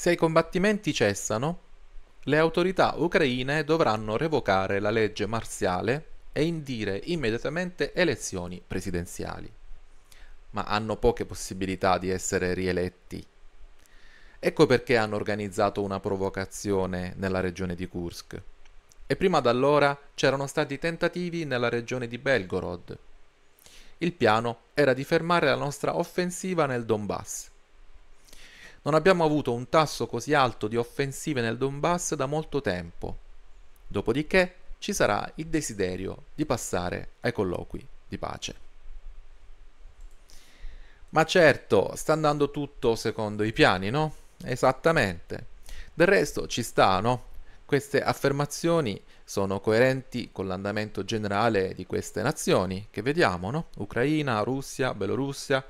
Se i combattimenti cessano, le autorità ucraine dovranno revocare la legge marziale e indire immediatamente elezioni presidenziali. Ma hanno poche possibilità di essere rieletti. Ecco perché hanno organizzato una provocazione nella regione di Kursk. E prima d'allora c'erano stati tentativi nella regione di Belgorod. Il piano era di fermare la nostra offensiva nel Donbass non abbiamo avuto un tasso così alto di offensive nel Donbass da molto tempo. Dopodiché ci sarà il desiderio di passare ai colloqui di pace. Ma certo, sta andando tutto secondo i piani, no? Esattamente. Del resto ci sta, no? Queste affermazioni sono coerenti con l'andamento generale di queste nazioni che vediamo, no? Ucraina, Russia, Belorussia,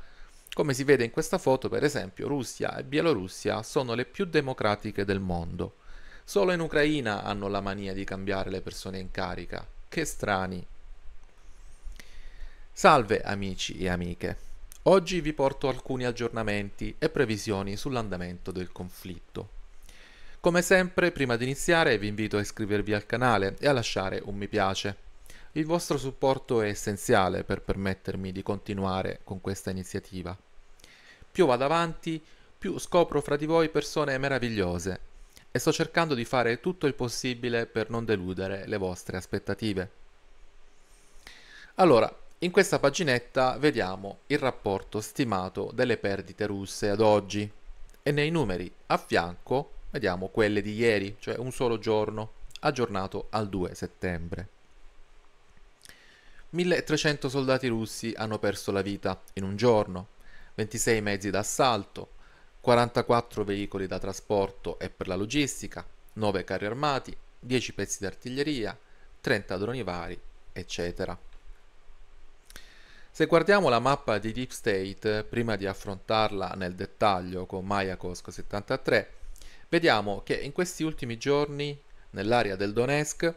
come si vede in questa foto, per esempio, Russia e Bielorussia sono le più democratiche del mondo. Solo in Ucraina hanno la mania di cambiare le persone in carica. Che strani. Salve amici e amiche. Oggi vi porto alcuni aggiornamenti e previsioni sull'andamento del conflitto. Come sempre, prima di iniziare vi invito a iscrivervi al canale e a lasciare un mi piace. Il vostro supporto è essenziale per permettermi di continuare con questa iniziativa. Più vado avanti, più scopro fra di voi persone meravigliose e sto cercando di fare tutto il possibile per non deludere le vostre aspettative. Allora, in questa paginetta vediamo il rapporto stimato delle perdite russe ad oggi e nei numeri a fianco vediamo quelle di ieri, cioè un solo giorno, aggiornato al 2 settembre. 1300 soldati russi hanno perso la vita in un giorno, 26 mezzi d'assalto, 44 veicoli da trasporto e per la logistica, 9 carri armati, 10 pezzi di artiglieria, 30 droni vari, eccetera. Se guardiamo la mappa di Deep State, prima di affrontarla nel dettaglio con Mayakovsk 73, vediamo che in questi ultimi giorni, nell'area del Donetsk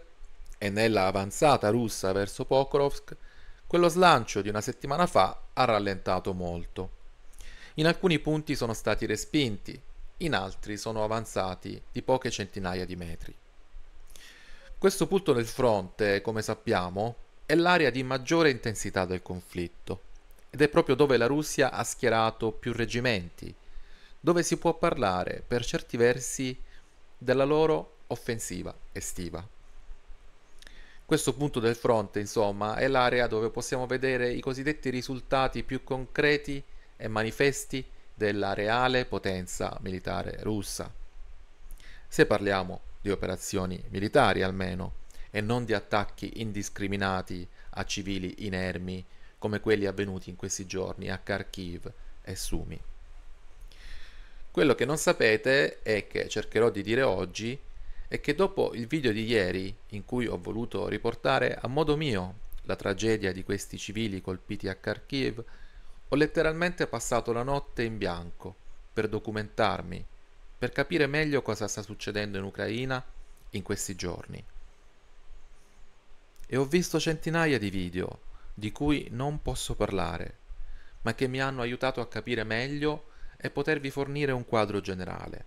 e nella avanzata russa verso Pokrovsk, quello slancio di una settimana fa ha rallentato molto. In alcuni punti sono stati respinti, in altri sono avanzati di poche centinaia di metri. Questo punto del fronte, come sappiamo, è l'area di maggiore intensità del conflitto ed è proprio dove la Russia ha schierato più reggimenti, dove si può parlare per certi versi della loro offensiva estiva. Questo punto del fronte, insomma, è l'area dove possiamo vedere i cosiddetti risultati più concreti e manifesti della reale potenza militare russa. Se parliamo di operazioni militari almeno, e non di attacchi indiscriminati a civili inermi come quelli avvenuti in questi giorni a Kharkiv e Sumi. Quello che non sapete e che cercherò di dire oggi è che dopo il video di ieri in cui ho voluto riportare a modo mio la tragedia di questi civili colpiti a Kharkiv, ho letteralmente passato la notte in bianco per documentarmi, per capire meglio cosa sta succedendo in Ucraina in questi giorni. E ho visto centinaia di video di cui non posso parlare, ma che mi hanno aiutato a capire meglio e potervi fornire un quadro generale.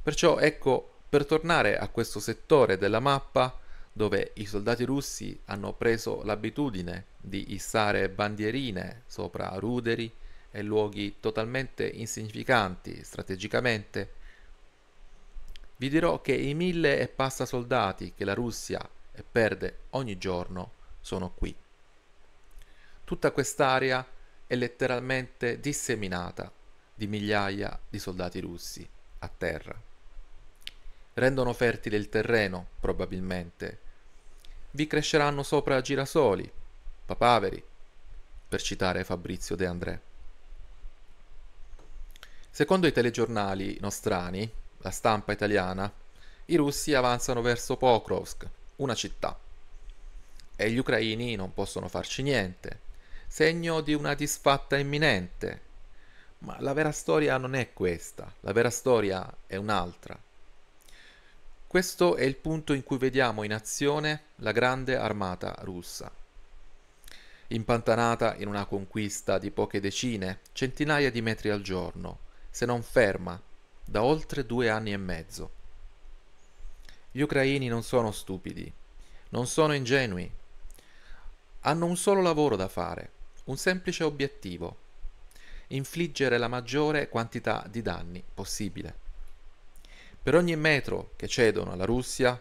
Perciò ecco, per tornare a questo settore della mappa, dove i soldati russi hanno preso l'abitudine di issare bandierine sopra ruderi e luoghi totalmente insignificanti strategicamente. Vi dirò che i mille e passa soldati che la Russia perde ogni giorno sono qui. Tutta quest'area è letteralmente disseminata di migliaia di soldati russi a terra rendono fertile il terreno, probabilmente, vi cresceranno sopra girasoli, papaveri, per citare Fabrizio De André. Secondo i telegiornali nostrani, la stampa italiana, i russi avanzano verso Pokrovsk, una città, e gli ucraini non possono farci niente, segno di una disfatta imminente. Ma la vera storia non è questa, la vera storia è un'altra. Questo è il punto in cui vediamo in azione la grande armata russa. Impantanata in una conquista di poche decine, centinaia di metri al giorno, se non ferma, da oltre due anni e mezzo. Gli ucraini non sono stupidi, non sono ingenui. Hanno un solo lavoro da fare, un semplice obiettivo, infliggere la maggiore quantità di danni possibile. Per ogni metro che cedono alla Russia,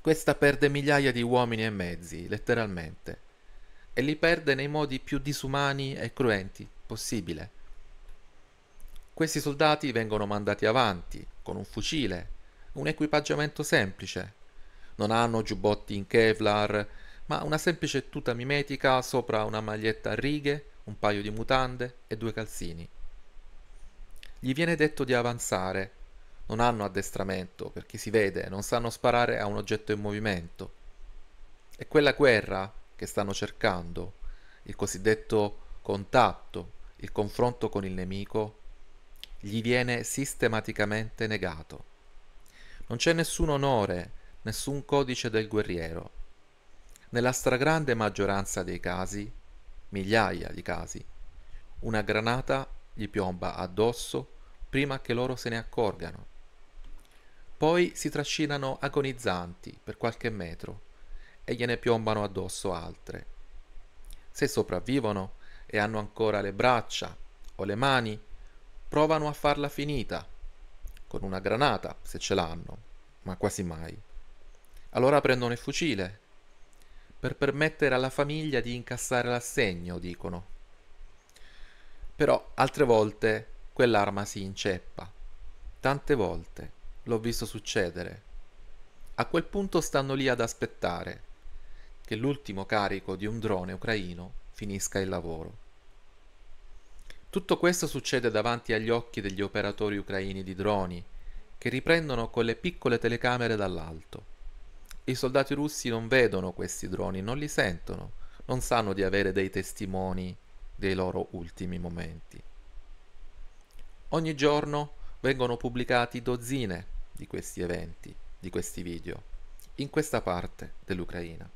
questa perde migliaia di uomini e mezzi, letteralmente, e li perde nei modi più disumani e cruenti possibile. Questi soldati vengono mandati avanti con un fucile, un equipaggiamento semplice. Non hanno giubbotti in Kevlar, ma una semplice tuta mimetica sopra una maglietta a righe, un paio di mutande e due calzini. Gli viene detto di avanzare non hanno addestramento, perché si vede, non sanno sparare a un oggetto in movimento. E quella guerra che stanno cercando, il cosiddetto contatto, il confronto con il nemico, gli viene sistematicamente negato. Non c'è nessun onore, nessun codice del guerriero. Nella stragrande maggioranza dei casi, migliaia di casi, una granata gli piomba addosso prima che loro se ne accorgano. Poi si trascinano agonizzanti per qualche metro e gliene piombano addosso altre. Se sopravvivono e hanno ancora le braccia o le mani, provano a farla finita, con una granata se ce l'hanno, ma quasi mai. Allora prendono il fucile, per permettere alla famiglia di incassare l'assegno, dicono. Però altre volte quell'arma si inceppa, tante volte L'ho visto succedere. A quel punto stanno lì ad aspettare che l'ultimo carico di un drone ucraino finisca il lavoro. Tutto questo succede davanti agli occhi degli operatori ucraini di droni, che riprendono con le piccole telecamere dall'alto. I soldati russi non vedono questi droni, non li sentono, non sanno di avere dei testimoni dei loro ultimi momenti. Ogni giorno vengono pubblicati dozzine di questi eventi, di questi video, in questa parte dell'Ucraina.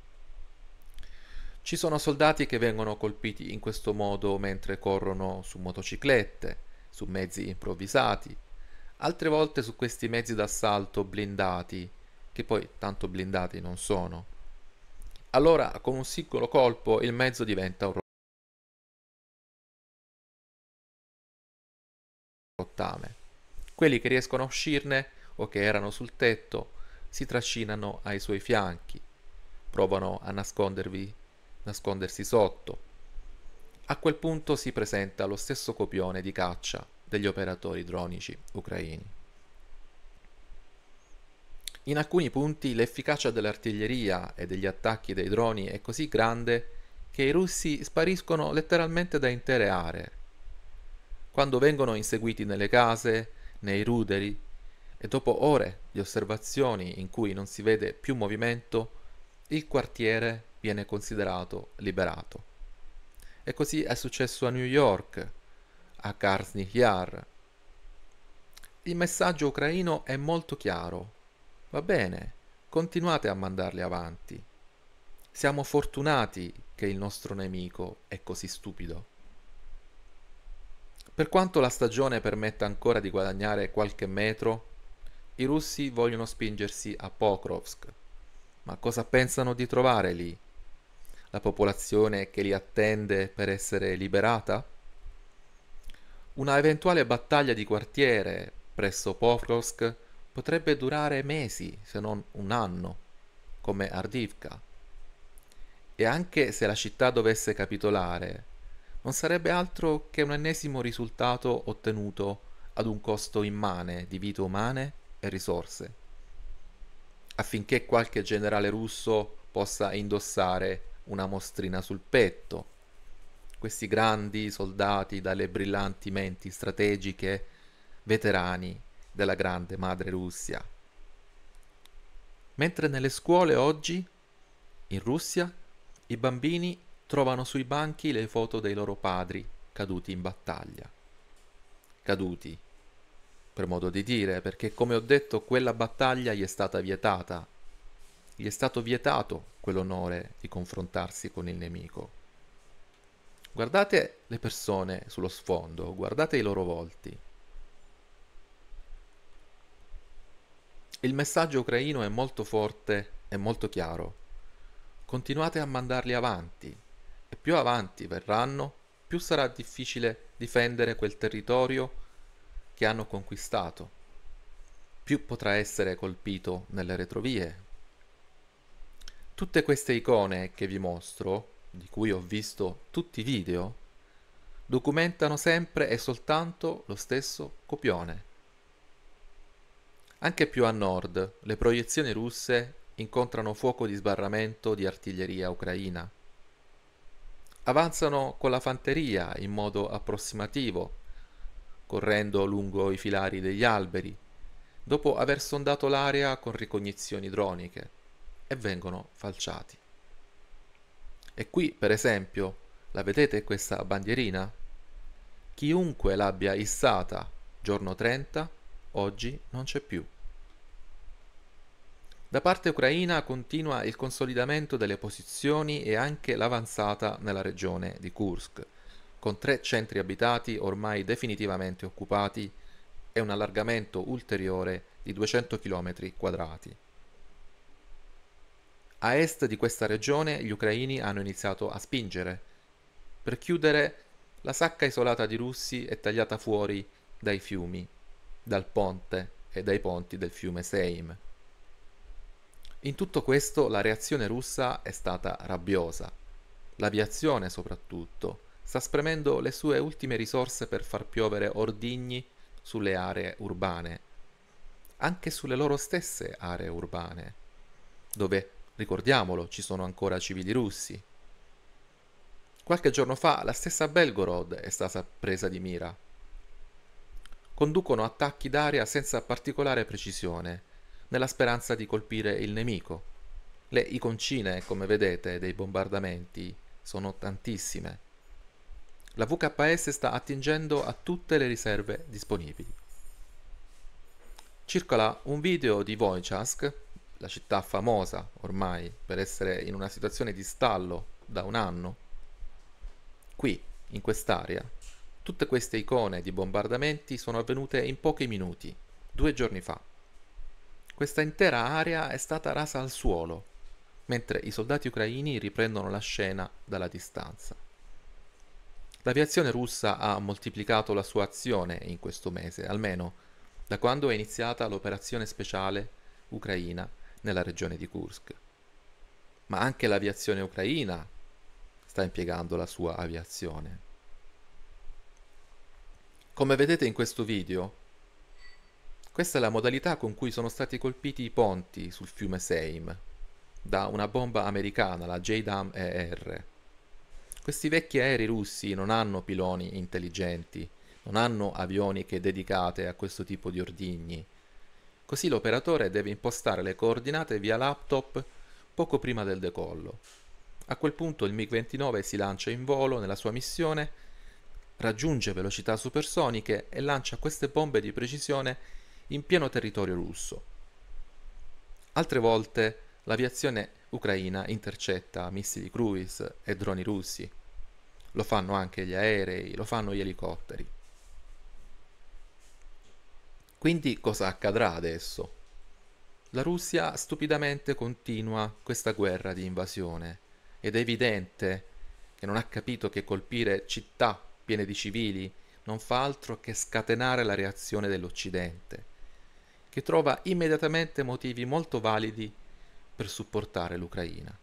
Ci sono soldati che vengono colpiti in questo modo mentre corrono su motociclette, su mezzi improvvisati, altre volte su questi mezzi d'assalto blindati, che poi tanto blindati non sono. Allora con un singolo colpo il mezzo diventa un rottame. Quelli che riescono a uscirne o che erano sul tetto si trascinano ai suoi fianchi, provano a nascondervi, nascondersi sotto. A quel punto si presenta lo stesso copione di caccia degli operatori dronici ucraini. In alcuni punti l'efficacia dell'artiglieria e degli attacchi dei droni è così grande che i russi spariscono letteralmente da intere aree. Quando vengono inseguiti nelle case, nei ruderi, e dopo ore di osservazioni in cui non si vede più movimento, il quartiere viene considerato liberato. E così è successo a New York, a Karsny Il messaggio ucraino è molto chiaro. Va bene, continuate a mandarli avanti. Siamo fortunati che il nostro nemico è così stupido. Per quanto la stagione permetta ancora di guadagnare qualche metro, i russi vogliono spingersi a Pokrovsk. Ma cosa pensano di trovare lì? La popolazione che li attende per essere liberata? Una eventuale battaglia di quartiere presso Pokrovsk potrebbe durare mesi, se non un anno, come Ardivka. E anche se la città dovesse capitolare, non sarebbe altro che un ennesimo risultato ottenuto ad un costo immane di vite umane e risorse, affinché qualche generale russo possa indossare una mostrina sul petto. Questi grandi soldati dalle brillanti menti strategiche, veterani della grande madre Russia. Mentre nelle scuole oggi, in Russia, i bambini trovano sui banchi le foto dei loro padri caduti in battaglia. Caduti per modo di dire, perché come ho detto quella battaglia gli è stata vietata. Gli è stato vietato quell'onore di confrontarsi con il nemico. Guardate le persone sullo sfondo, guardate i loro volti. Il messaggio ucraino è molto forte e molto chiaro. Continuate a mandarli avanti e più avanti verranno, più sarà difficile difendere quel territorio che hanno conquistato, più potrà essere colpito nelle retrovie. Tutte queste icone che vi mostro, di cui ho visto tutti i video, documentano sempre e soltanto lo stesso copione. Anche più a nord, le proiezioni russe incontrano fuoco di sbarramento di artiglieria ucraina. Avanzano con la fanteria in modo approssimativo correndo lungo i filari degli alberi, dopo aver sondato l'area con ricognizioni droniche, e vengono falciati. E qui, per esempio, la vedete questa bandierina? Chiunque l'abbia issata giorno 30, oggi non c'è più. Da parte ucraina continua il consolidamento delle posizioni e anche l'avanzata nella regione di Kursk, con tre centri abitati ormai definitivamente occupati e un allargamento ulteriore di 200 km quadrati. A est di questa regione gli ucraini hanno iniziato a spingere per chiudere la sacca isolata di russi e tagliata fuori dai fiumi, dal ponte e dai ponti del fiume Seim. In tutto questo la reazione russa è stata rabbiosa, l'aviazione soprattutto, sta spremendo le sue ultime risorse per far piovere ordigni sulle aree urbane, anche sulle loro stesse aree urbane, dove, ricordiamolo, ci sono ancora civili russi. Qualche giorno fa la stessa Belgorod è stata presa di mira. Conducono attacchi d'aria senza particolare precisione, nella speranza di colpire il nemico. Le iconcine, come vedete, dei bombardamenti sono tantissime la VKS sta attingendo a tutte le riserve disponibili. Circola un video di Wojciech, la città famosa ormai per essere in una situazione di stallo da un anno. Qui, in quest'area, tutte queste icone di bombardamenti sono avvenute in pochi minuti, due giorni fa. Questa intera area è stata rasa al suolo, mentre i soldati ucraini riprendono la scena dalla distanza. L'aviazione russa ha moltiplicato la sua azione in questo mese, almeno da quando è iniziata l'operazione speciale ucraina nella regione di Kursk. Ma anche l'aviazione ucraina sta impiegando la sua aviazione. Come vedete in questo video, questa è la modalità con cui sono stati colpiti i ponti sul fiume Seim da una bomba americana, la JDAM-ER. Questi vecchi aerei russi non hanno piloni intelligenti, non hanno avioniche dedicate a questo tipo di ordigni. Così l'operatore deve impostare le coordinate via laptop poco prima del decollo. A quel punto il MiG-29 si lancia in volo nella sua missione, raggiunge velocità supersoniche e lancia queste bombe di precisione in pieno territorio russo. Altre volte l'aviazione ucraina intercetta missili cruise e droni russi. Lo fanno anche gli aerei, lo fanno gli elicotteri. Quindi cosa accadrà adesso? La Russia stupidamente continua questa guerra di invasione ed è evidente che non ha capito che colpire città piene di civili non fa altro che scatenare la reazione dell'Occidente, che trova immediatamente motivi molto validi per supportare l'Ucraina.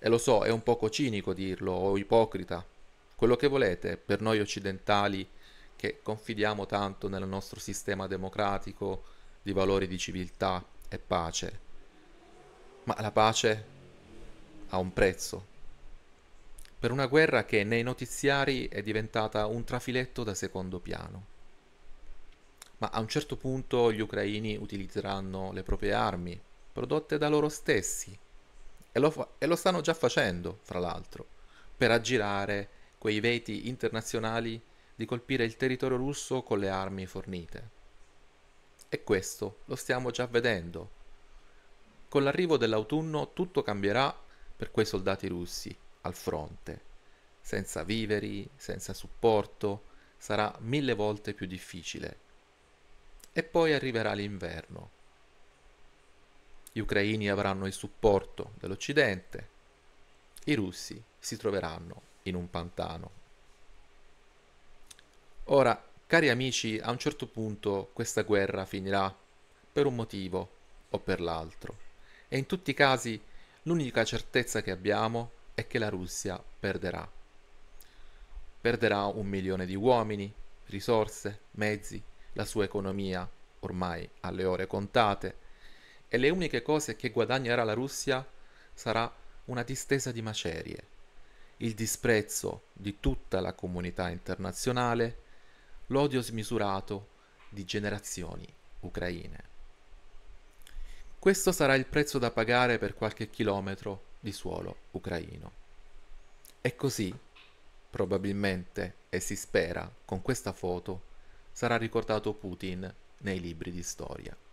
E lo so, è un poco cinico dirlo o ipocrita, quello che volete per noi occidentali che confidiamo tanto nel nostro sistema democratico di valori di civiltà e pace. Ma la pace ha un prezzo. Per una guerra che nei notiziari è diventata un trafiletto da secondo piano. Ma a un certo punto gli ucraini utilizzeranno le proprie armi prodotte da loro stessi e lo, fa- e lo stanno già facendo, fra l'altro, per aggirare quei veti internazionali di colpire il territorio russo con le armi fornite. E questo lo stiamo già vedendo. Con l'arrivo dell'autunno tutto cambierà per quei soldati russi al fronte. Senza viveri, senza supporto, sarà mille volte più difficile. E poi arriverà l'inverno gli ucraini avranno il supporto dell'Occidente, i russi si troveranno in un pantano. Ora, cari amici, a un certo punto questa guerra finirà, per un motivo o per l'altro, e in tutti i casi l'unica certezza che abbiamo è che la Russia perderà. Perderà un milione di uomini, risorse, mezzi, la sua economia ormai alle ore contate, e le uniche cose che guadagnerà la Russia sarà una distesa di macerie, il disprezzo di tutta la comunità internazionale, l'odio smisurato di generazioni ucraine. Questo sarà il prezzo da pagare per qualche chilometro di suolo ucraino. E così, probabilmente, e si spera, con questa foto, sarà ricordato Putin nei libri di storia.